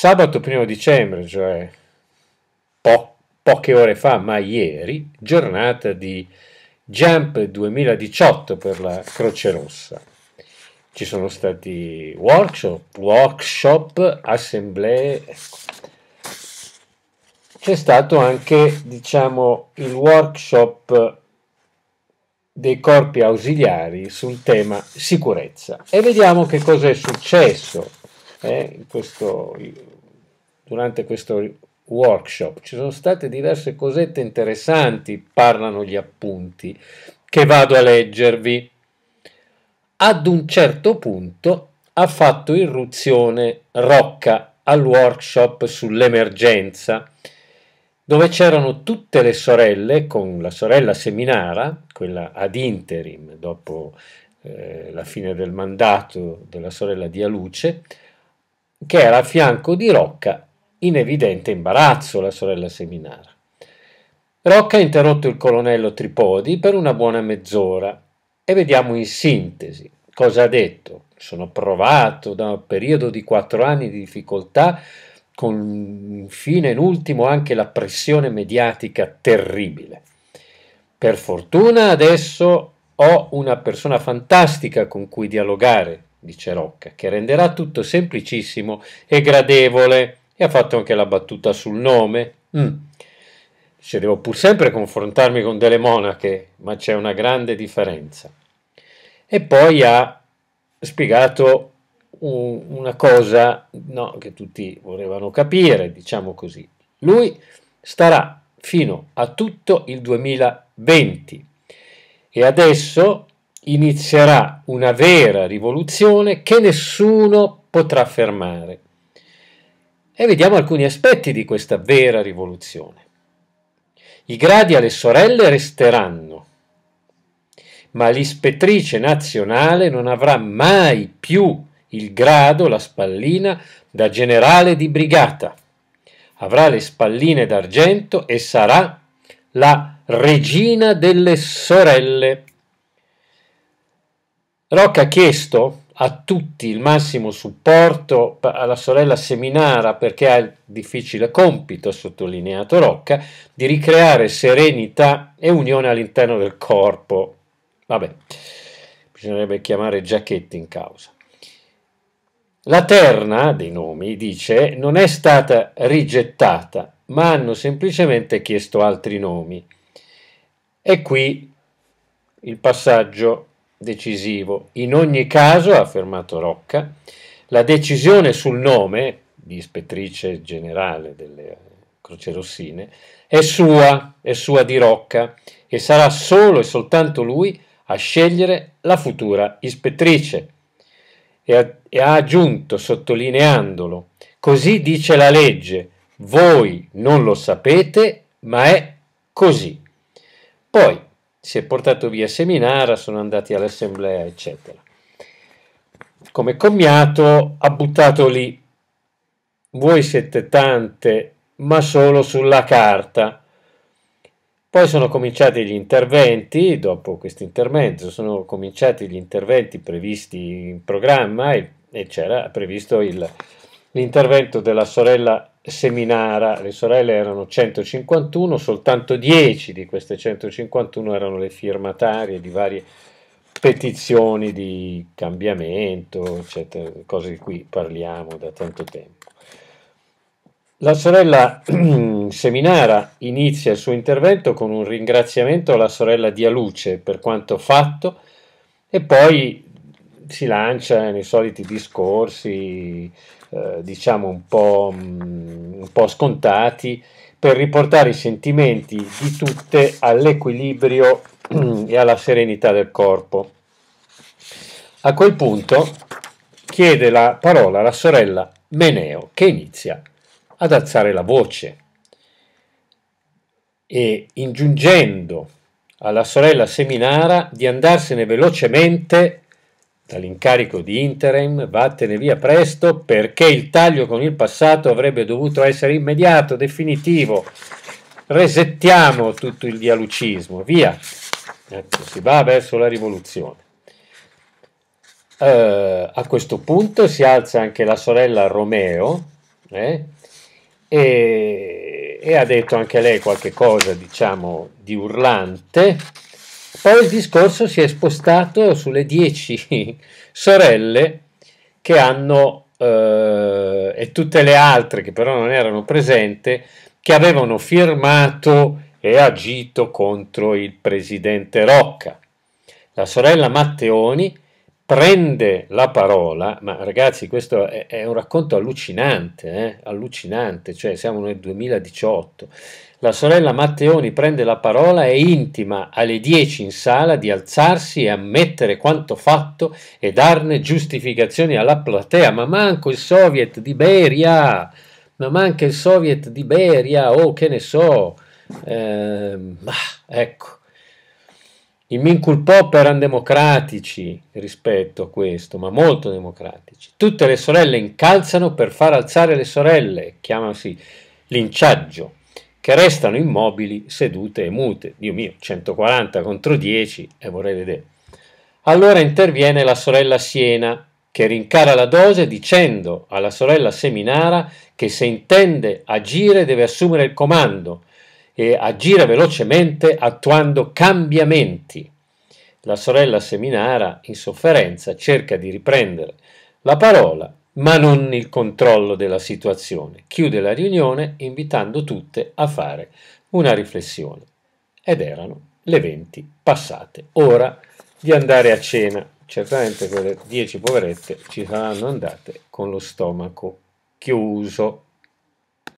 Sabato 1 dicembre, cioè po- poche ore fa, ma ieri, giornata di Jump 2018 per la Croce Rossa. Ci sono stati workshop, workshop assemblee. C'è stato anche, diciamo, il workshop dei corpi ausiliari sul tema sicurezza. E vediamo che cosa è successo eh, questo, durante questo workshop. Ci sono state diverse cosette interessanti, parlano gli appunti, che vado a leggervi. Ad un certo punto ha fatto irruzione Rocca al workshop sull'emergenza, dove c'erano tutte le sorelle, con la sorella Seminara, quella ad interim dopo eh, la fine del mandato della sorella di Dialuce, che era a fianco di Rocca in evidente imbarazzo la sorella Seminara. Rocca ha interrotto il colonnello Tripodi per una buona mezz'ora e vediamo in sintesi cosa ha detto. Sono provato da un periodo di quattro anni di difficoltà con infine in ultimo anche la pressione mediatica terribile. Per fortuna adesso ho una persona fantastica con cui dialogare, dice Rocca, che renderà tutto semplicissimo e gradevole. E ha fatto anche la battuta sul nome. Mm. Dice, devo pur sempre confrontarmi con delle monache, ma c'è una grande differenza. E poi ha spiegato un, una cosa no, che tutti volevano capire, diciamo così. Lui starà fino a tutto il 2020 e adesso inizierà una vera rivoluzione che nessuno potrà fermare. E vediamo alcuni aspetti di questa vera rivoluzione. I gradi alle sorelle resteranno, ma l'ispettrice nazionale non avrà mai più il grado, la spallina, da generale di brigata. Avrà le spalline d'argento e sarà la regina delle sorelle. Rocca ha chiesto a tutti il massimo supporto alla sorella Seminara perché ha il difficile compito, ha sottolineato Rocca, di ricreare serenità e unione all'interno del corpo. Vabbè, bisognerebbe chiamare Giacchetti in causa. La terna dei nomi, dice, non è stata rigettata, ma hanno semplicemente chiesto altri nomi. E qui il passaggio decisivo. In ogni caso, ha affermato Rocca, la decisione sul nome di ispettrice generale delle Croce Rossine è sua, è sua di Rocca e sarà solo e soltanto lui a scegliere la futura ispettrice. E ha, e ha aggiunto, sottolineandolo, così dice la legge, voi non lo sapete, ma è così. Poi si è portato via Seminara, sono andati all'assemblea, eccetera. Come commiato ha buttato lì, voi siete tante, ma solo sulla carta. Poi sono cominciati gli interventi, dopo questo intermezzo sono cominciati gli interventi previsti in programma e, e c'era previsto il, l'intervento della sorella Seminara, le sorelle erano 151, soltanto 10 di queste 151 erano le firmatarie di varie petizioni di cambiamento, eccetera, cose di cui parliamo da tanto tempo. La sorella Seminara inizia il suo intervento con un ringraziamento alla sorella Dialuce per quanto fatto e poi si lancia nei soliti discorsi, eh, diciamo un po', mh, mm, un po' scontati, per riportare i sentimenti di tutte all'equilibrio mm, e alla serenità del corpo. A quel punto chiede la parola alla sorella Meneo, che inizia ad alzare la voce e ingiungendo alla sorella Seminara di andarsene velocemente dall'incarico di interim, vattene via presto perché il taglio con il passato avrebbe dovuto essere immediato, definitivo. Resettiamo tutto il dialucismo, via. Ecco, si va verso la rivoluzione. Eh, a questo punto si alza anche la sorella Romeo eh, e, e ha detto anche lei qualche cosa, diciamo, di urlante. Poi il discorso si è spostato sulle dieci sorelle che hanno eh, e tutte le altre che però non erano presenti, che avevano firmato e agito contro il presidente Rocca. La sorella Matteoni prende la parola, ma ragazzi questo è, è un racconto allucinante, eh? allucinante, cioè siamo nel 2018, la sorella Matteoni prende la parola e intima alle 10 in sala di alzarsi e ammettere quanto fatto e darne giustificazioni alla platea, ma manco il Soviet di Beria, ma manca il Soviet di Beria, o oh, che ne so, eh, ma ecco e mi incolpò per democratici rispetto a questo, ma molto democratici. Tutte le sorelle incalzano per far alzare le sorelle, chiamasi linciaggio, che restano immobili, sedute e mute. Dio mio, 140 contro 10 e vorrei vedere. Allora interviene la sorella Siena, che rincara la dose dicendo alla sorella Seminara che se intende agire deve assumere il comando e agire velocemente attuando cambiamenti. La sorella seminara, in sofferenza, cerca di riprendere la parola, ma non il controllo della situazione. Chiude la riunione invitando tutte a fare una riflessione. Ed erano le 20 passate. Ora di andare a cena. Certamente quelle 10 poverette ci saranno andate con lo stomaco chiuso.